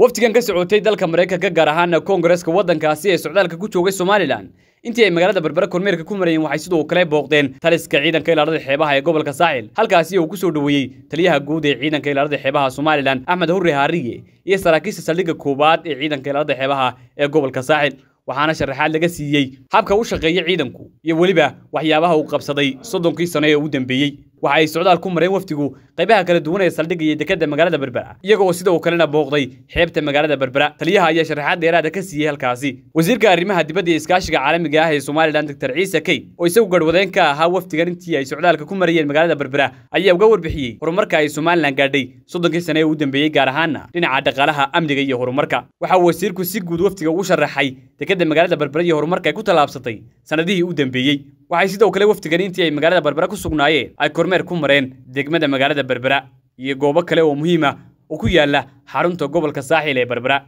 waftigan ka socotay dalka maraykanka gaar ahaana kongareska waddankaasi ee socdaalka ku joogay somalilan intii ay magaalada berbere kormeerka ku marayeen waxay sidoo kale booqdeen taliska ciidanka ilaalada xeebaha ee gobolka saaxil halkaasi uu ku soo dhoweeyey taliyaha guud ee ciidanka ilaalada xeebaha somalilan axmed hurre haariye iyo saraakiisha saldhigga koowaad ee ciidanka ilaalada xeebaha ee gobolka saaxil waxaana sharaxaad laga siiyey habka u shaqeeya ciidanku iyo weliba waxyaabaha uu qabsaday soddonkii sano ee ugu dambeeyey waxa ay socdaal ku mareen wafdigu qaybaha kala duwan ee saldhigga iyo dekadda magaalada berbera iyaga oo sida uu kalena booqday xeebta magaalada berbera taliyaha ayaa sharaxaad dheeraada ka siiyey halkaasi wasiirka arrimaha dibadda iyo iskaashiga caalamiga ah ee somalilan dor ciise key oo isagu garhwadeen ka ahaa wafdigan intii ay socdaalka ku marayeen magaalada berbera ayaa uga warbixiyey horumarka ay somalilan gaadhay soddonkii sane ee u dambeeyey gaar ahaanna dhinaca dhaqaalaha amniga iyo horumarka waxa wasiirku si guud wafdiga ugu sharaxay dekedda magaalada berbera iyo horumarka ay ku tallaabsatay sannadihii u dambeeyey waxay sidoo kale wafdigani intii ay magaalada berbera ku sugnaayeen ay kormeer ku mareen degmada magaalada berbera iyo goobo kale oo muhiim ah oo ku yaalla xarunta gobolka saaxiil ee berbera